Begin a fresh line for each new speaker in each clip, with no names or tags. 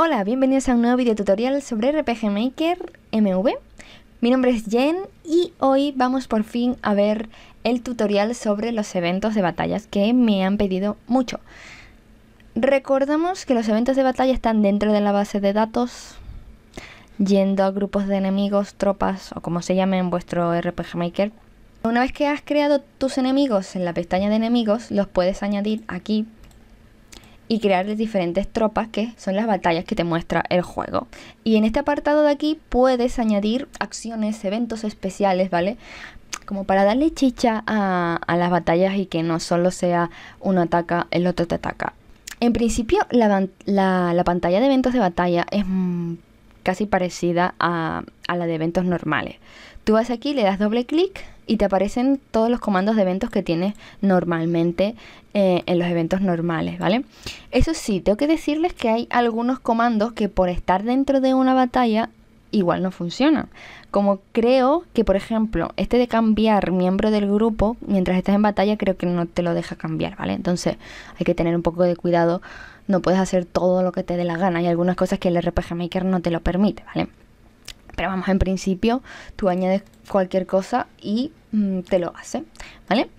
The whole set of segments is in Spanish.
Hola, bienvenidos a un nuevo video tutorial sobre RPG Maker MV. Mi nombre es Jen y hoy vamos por fin a ver el tutorial sobre los eventos de batallas que me han pedido mucho. Recordamos que los eventos de batalla están dentro de la base de datos, yendo a grupos de enemigos, tropas o como se llame en vuestro RPG Maker. Una vez que has creado tus enemigos en la pestaña de enemigos, los puedes añadir aquí y crearles diferentes tropas que son las batallas que te muestra el juego. Y en este apartado de aquí puedes añadir acciones, eventos especiales, ¿vale? Como para darle chicha a, las batallas y que no solo sea uno ataca, el otro te ataca. En principio la, pantalla de eventos de batalla es mm, casi parecida a, a la de eventos normales. Tú vas aquí, le das doble clic y te aparecen todos los comandos de eventos que tienes normalmente eh, en los eventos normales, ¿vale? Eso sí, tengo que decirles que hay algunos comandos que por estar dentro de una batalla igual no funcionan. Como creo que, por ejemplo, este de cambiar miembro del grupo mientras estás en batalla creo que no te lo deja cambiar, ¿vale? Entonces hay que tener un poco de cuidado, no puedes hacer todo lo que te dé la gana, hay algunas cosas que el RPG Maker no te lo permite, ¿vale? pero vamos, en principio tú añades cualquier cosa y mm, te lo hace, ¿vale?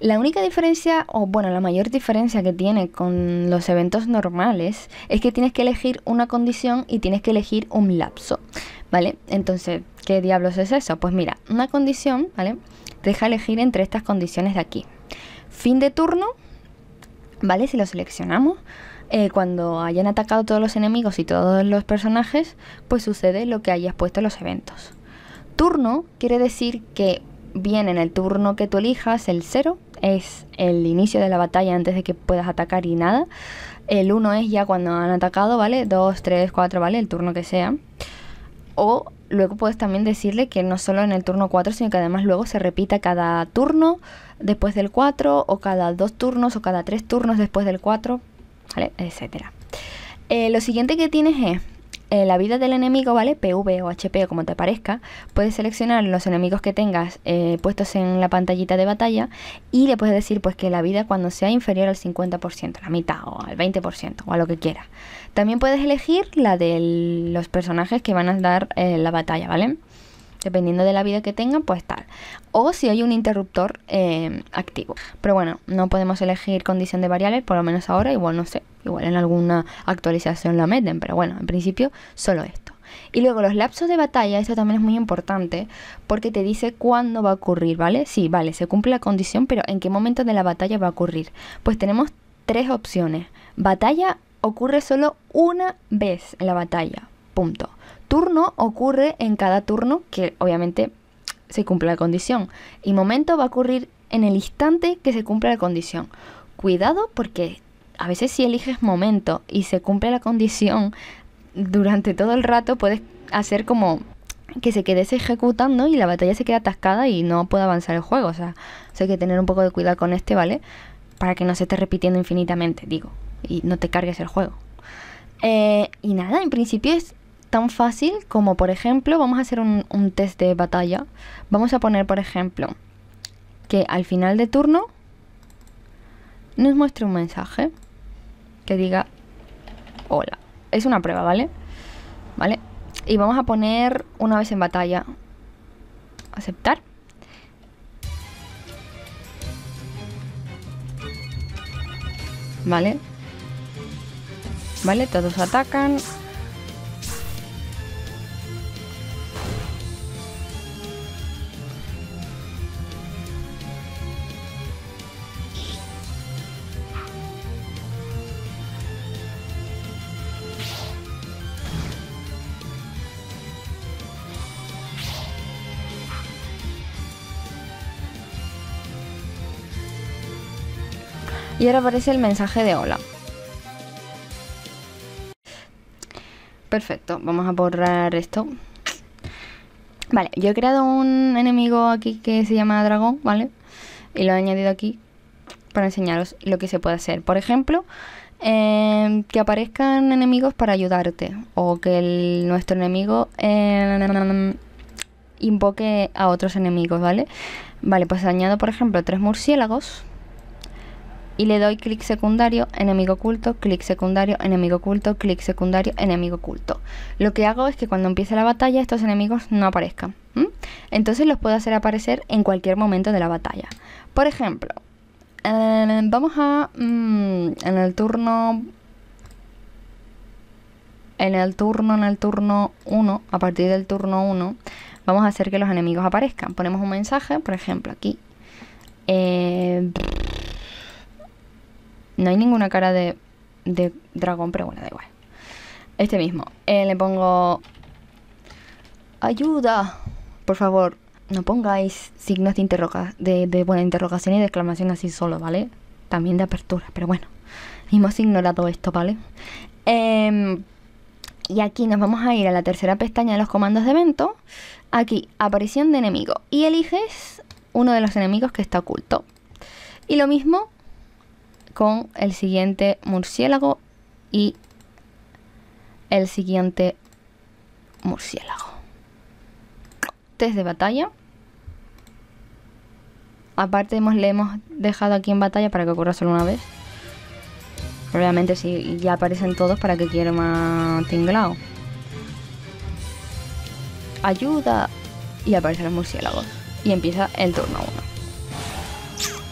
La única diferencia, o bueno, la mayor diferencia que tiene con los eventos normales es que tienes que elegir una condición y tienes que elegir un lapso, ¿vale? Entonces, ¿qué diablos es eso? Pues mira, una condición, ¿vale? Deja elegir entre estas condiciones de aquí. Fin de turno, ¿vale? Si lo seleccionamos, eh, cuando hayan atacado todos los enemigos y todos los personajes, pues sucede lo que hayas puesto en los eventos. Turno quiere decir que bien en el turno que tú elijas, el 0 es el inicio de la batalla antes de que puedas atacar y nada. El 1 es ya cuando han atacado, ¿vale? 2, 3, 4, ¿vale? El turno que sea. O luego puedes también decirle que no solo en el turno 4, sino que además luego se repita cada turno después del 4, o cada dos turnos, o cada tres turnos después del 4. Etcétera. Eh, lo siguiente que tienes es eh, la vida del enemigo, ¿vale? PV o HP o como te parezca. Puedes seleccionar los enemigos que tengas eh, puestos en la pantallita de batalla y le puedes decir pues que la vida cuando sea inferior al 50%, la mitad o al 20% o a lo que quieras. También puedes elegir la de los personajes que van a dar la batalla, ¿vale? dependiendo de la vida que tengan, pues tal. O si hay un interruptor eh, activo. Pero bueno, no podemos elegir condición de variables, por lo menos ahora, igual no sé, igual en alguna actualización la meten, pero bueno, en principio solo esto. Y luego los lapsos de batalla, esto también es muy importante porque te dice cuándo va a ocurrir, ¿vale? Sí, vale, se cumple la condición, pero ¿en qué momento de la batalla va a ocurrir? Pues tenemos tres opciones. Batalla ocurre solo una vez en la batalla, punto turno ocurre en cada turno, que obviamente se cumple la condición. Y momento va a ocurrir en el instante que se cumple la condición. Cuidado porque a veces si eliges momento y se cumple la condición durante todo el rato, puedes hacer como que se quede ejecutando y la batalla se queda atascada y no puede avanzar el juego. O sea, hay que tener un poco de cuidado con este, ¿vale? Para que no se esté repitiendo infinitamente, digo, y no te cargues el juego. Eh, y nada, en principio es tan fácil como, por ejemplo, vamos a hacer un, test de batalla. Vamos a poner, por ejemplo, que al final de turno nos muestre un mensaje que diga hola. Es una prueba, ¿vale? ¿Vale? Y vamos a poner una vez en batalla. Aceptar. ¿Vale? ¿Vale? Todos atacan. Y ahora aparece el mensaje de hola. Perfecto, vamos a borrar esto. Vale, yo he creado un enemigo aquí que se llama dragón, ¿vale? Y lo he añadido aquí para enseñaros lo que se puede hacer. Por ejemplo, em, que aparezcan enemigos para ayudarte. O que nuestro enemigo em, invoque a otros enemigos, ¿vale? Vale, pues añado, por ejemplo, tres murciélagos y le doy clic secundario, enemigo oculto, clic secundario, enemigo oculto, clic secundario, enemigo oculto. Lo que hago es que cuando empiece la batalla estos enemigos no aparezcan. Entonces los puedo hacer aparecer en cualquier momento de la batalla. Por ejemplo, eh, vamos a... Mm, en el turno... En el turno, en el turno 1, a partir del turno 1, vamos a hacer que los enemigos aparezcan. Ponemos un mensaje, por ejemplo, aquí. Eh, no hay ninguna cara de, dragón, pero bueno, da igual. Este mismo. Eh, le pongo... Ayuda. Por favor, no pongáis signos de, de, interrogación y de exclamación así solo, ¿vale? También de apertura, pero bueno. Hemos ignorado esto, ¿vale? Em, y aquí nos vamos a ir a la tercera pestaña de los comandos de evento. Aquí, aparición de enemigo. Y eliges uno de los enemigos que está oculto. Y lo mismo con el siguiente murciélago y el siguiente murciélago. Test de batalla. Aparte le hemos dejado aquí en batalla para que ocurra solo una vez. Obviamente si ya aparecen todos para que quiera más tinglado. Ayuda. Y aparecen los murciélagos. Y empieza el turno 1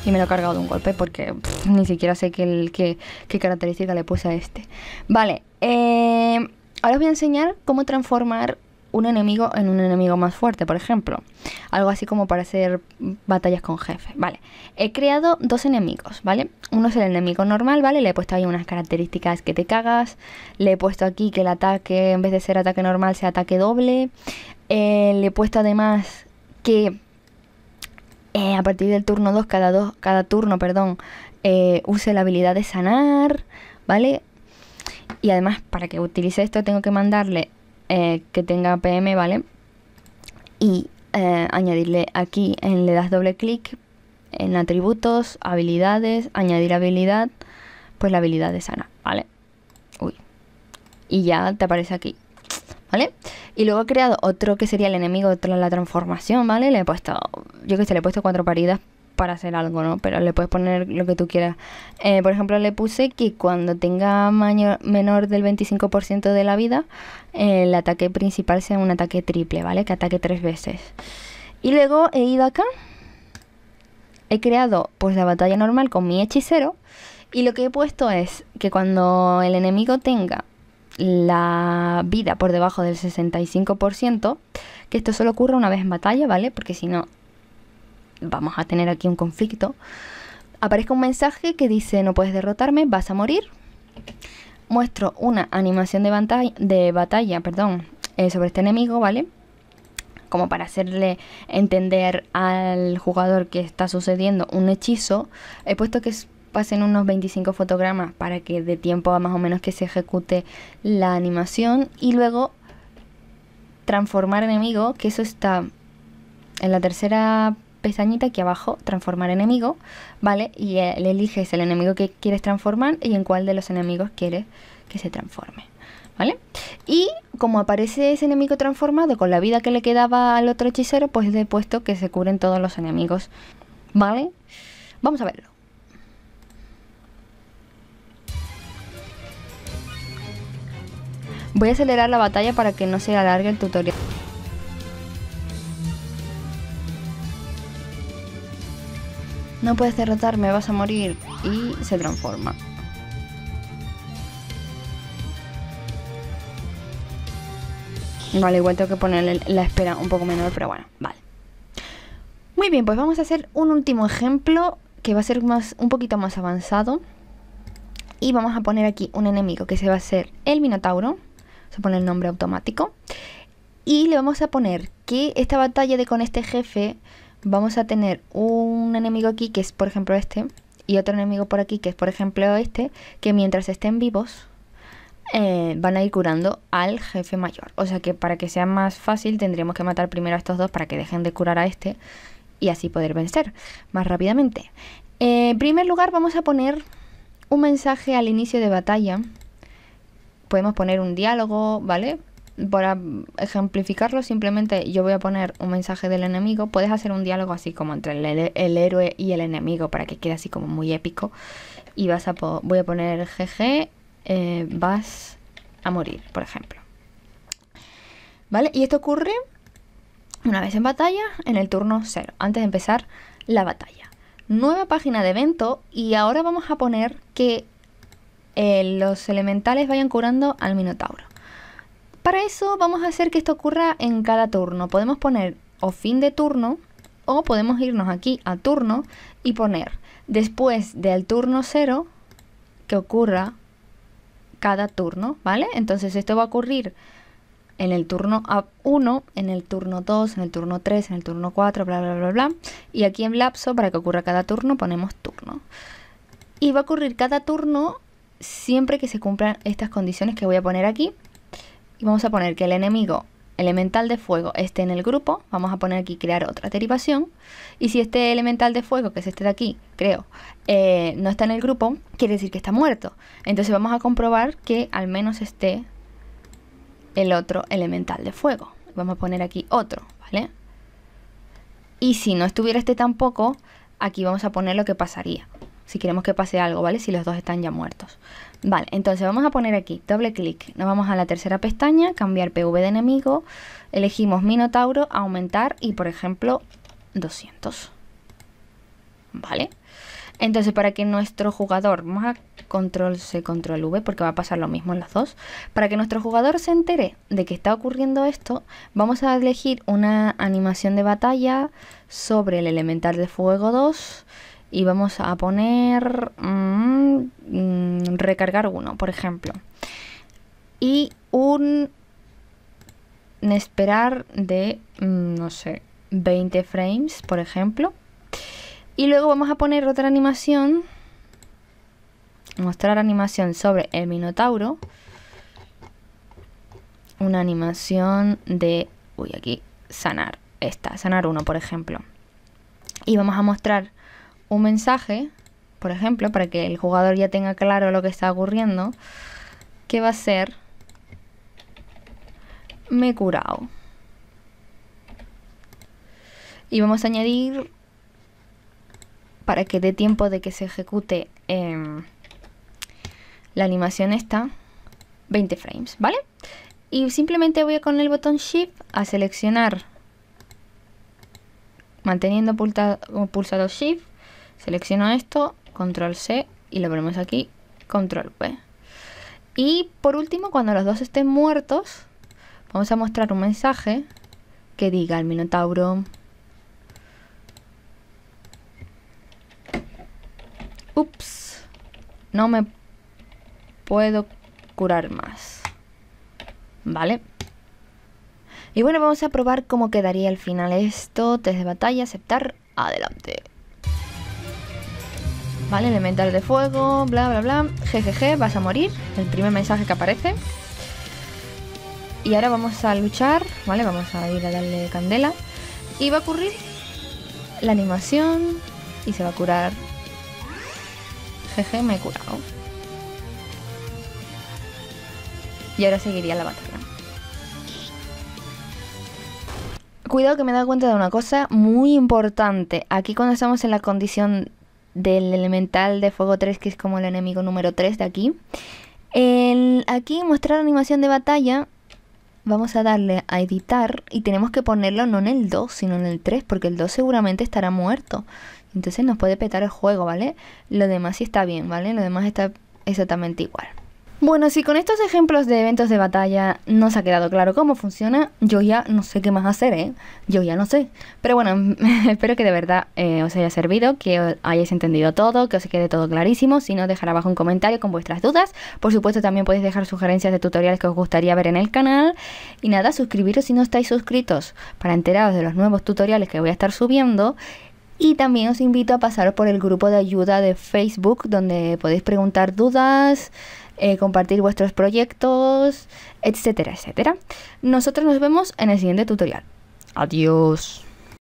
y me lo he cargado de un golpe porque ni siquiera sé qué, característica le puse a este. Vale, eh, ahora os voy a enseñar cómo transformar un enemigo en un enemigo más fuerte, por ejemplo. Algo así como para hacer batallas con jefes, ¿vale? He creado dos enemigos, ¿vale? Uno es el enemigo normal, ¿vale? Le he puesto ahí unas características que te cagas. Le he puesto aquí que el ataque, en vez de ser ataque normal, sea ataque doble. Eh, le he puesto además que eh, a partir del turno 2, cada, dos, cada turno, perdón, eh, use la habilidad de sanar, ¿vale? Y además, para que utilice esto, tengo que mandarle eh, que tenga PM, ¿vale? Y añadirle aquí, en, le das doble clic en atributos, habilidades, añadir habilidad, pues la habilidad de sanar, ¿vale? Uy. Y ya te aparece aquí. ¿vale? Y luego he creado otro que sería el enemigo de la transformación, ¿vale? Le he puesto, yo que sé, le he puesto cuatro paridas para hacer algo, ¿no? Pero le puedes poner lo que tú quieras. Eh, por ejemplo, le puse que cuando tenga mayor, menor del 25% de la vida, el ataque principal sea un ataque triple, ¿vale? Que ataque tres veces. Y luego he ido acá, he creado pues la batalla normal con mi hechicero y lo que he puesto es que cuando el enemigo tenga la vida por debajo del 65%, que esto solo ocurre una vez en batalla, ¿vale? Porque si no, vamos a tener aquí un conflicto. Aparezca un mensaje que dice no puedes derrotarme, vas a morir. Muestro una animación de batalla, de batalla perdón, eh, sobre este enemigo, ¿vale? Como para hacerle entender al jugador que está sucediendo un hechizo. He puesto que es pasen unos 25 fotogramas para que de tiempo a más o menos que se ejecute la animación y luego transformar enemigo, que eso está en la tercera pestañita aquí abajo, transformar enemigo, ¿vale? Y le eliges el enemigo que quieres transformar y en cuál de los enemigos quieres que se transforme, ¿vale? Y como aparece ese enemigo transformado con la vida que le quedaba al otro hechicero, pues de he puesto que se cubren todos los enemigos, ¿vale? Vamos a verlo. Voy a acelerar la batalla para que no se alargue el tutorial. No puedes derrotarme, vas a morir. Y se transforma. Vale, igual tengo que ponerle la espera un poco menor, pero bueno, vale. Muy bien, pues vamos a hacer un último ejemplo que va a ser más, un poquito más avanzado. Y vamos a poner aquí un enemigo que se va a ser el Minotauro se pone el nombre automático. Y le vamos a poner que esta batalla de con este jefe vamos a tener un enemigo aquí que es por ejemplo este y otro enemigo por aquí que es por ejemplo este que mientras estén vivos eh, van a ir curando al jefe mayor. O sea que para que sea más fácil tendríamos que matar primero a estos dos para que dejen de curar a este y así poder vencer más rápidamente. Eh, en primer lugar vamos a poner un mensaje al inicio de batalla podemos poner un diálogo, ¿vale? Para ejemplificarlo, simplemente yo voy a poner un mensaje del enemigo. Puedes hacer un diálogo así como entre el, héroe y el enemigo para que quede así como muy épico. Y vas a voy a poner GG, eh, vas a morir, por ejemplo. ¿Vale? Y esto ocurre una vez en batalla, en el turno 0, antes de empezar la batalla. Nueva página de evento y ahora vamos a poner que eh, los elementales vayan curando al Minotauro. Para eso vamos a hacer que esto ocurra en cada turno. Podemos poner o fin de turno o podemos irnos aquí a turno y poner después del turno 0 que ocurra cada turno, ¿vale? Entonces esto va a ocurrir en el turno 1, en el turno 2, en el turno 3, en el turno 4, bla, bla, bla, bla. Y aquí en lapso, para que ocurra cada turno, ponemos turno. Y va a ocurrir cada turno siempre que se cumplan estas condiciones que voy a poner aquí. Y vamos a poner que el enemigo elemental de fuego esté en el grupo. Vamos a poner aquí crear otra derivación. Y si este elemental de fuego, que es este de aquí, creo, eh, no está en el grupo, quiere decir que está muerto. Entonces vamos a comprobar que al menos esté el otro elemental de fuego. Vamos a poner aquí otro, ¿vale? Y si no estuviera este tampoco, aquí vamos a poner lo que pasaría si queremos que pase algo, ¿vale? Si los dos están ya muertos. Vale, entonces vamos a poner aquí, doble clic, nos vamos a la tercera pestaña, cambiar PV de enemigo, elegimos Minotauro, aumentar y por ejemplo 200. ¿Vale? Entonces para que nuestro jugador, vamos a control C, control V, porque va a pasar lo mismo en las dos, para que nuestro jugador se entere de que está ocurriendo esto, vamos a elegir una animación de batalla sobre el elemental de fuego 2 y vamos a poner mm, mm, recargar uno, por ejemplo. Y un esperar de, mm, no sé, 20 frames, por ejemplo. Y luego vamos a poner otra animación. Mostrar animación sobre el Minotauro. Una animación de... Uy, aquí, sanar. Esta, sanar uno, por ejemplo. Y vamos a mostrar un mensaje, por ejemplo, para que el jugador ya tenga claro lo que está ocurriendo, que va a ser me he curado. Y vamos a añadir para que dé tiempo de que se ejecute em, la animación esta, 20 frames, ¿vale? Y simplemente voy con el botón Shift a seleccionar, manteniendo pulsado Shift, Selecciono esto, control C y lo ponemos aquí, control V. Y por último, cuando los dos estén muertos, vamos a mostrar un mensaje que diga al Minotauro. Ups, no me puedo curar más. ¿Vale? Y bueno, vamos a probar cómo quedaría al final esto. Test de batalla, aceptar, adelante. ¿vale? Elemental de fuego, bla, bla, bla. GGG, vas a morir. El primer mensaje que aparece. Y ahora vamos a luchar, ¿vale? Vamos a ir a darle candela. Y va a ocurrir la animación y se va a curar. Jeje, me he curado. Y ahora seguiría la batalla. Cuidado que me he dado cuenta de una cosa muy importante. Aquí cuando estamos en la condición del elemental de fuego 3, que es como el enemigo número 3 de aquí. aquí mostrar animación de batalla. Vamos a darle a editar y tenemos que ponerlo no en el 2, sino en el 3, porque el 2 seguramente estará muerto. Entonces nos puede petar el juego, ¿vale? Lo demás sí está bien, ¿vale? Lo demás está exactamente igual. Bueno, si con estos ejemplos de eventos de batalla nos ha quedado claro cómo funciona, yo ya no sé qué más hacer, ¿eh? Yo ya no sé. Pero bueno, espero que de verdad eh, os haya servido, que hayáis entendido todo, que os quede todo clarísimo. Si no, dejar abajo un comentario con vuestras dudas. Por supuesto, también podéis dejar sugerencias de tutoriales que os gustaría ver en el canal. Y nada, suscribiros si no estáis suscritos para enteraros de los nuevos tutoriales que voy a estar subiendo. Y también os invito a pasar por el grupo de ayuda de Facebook, donde podéis preguntar dudas eh, compartir vuestros proyectos, etcétera, etcétera. Nosotros nos vemos en el siguiente tutorial. Adiós.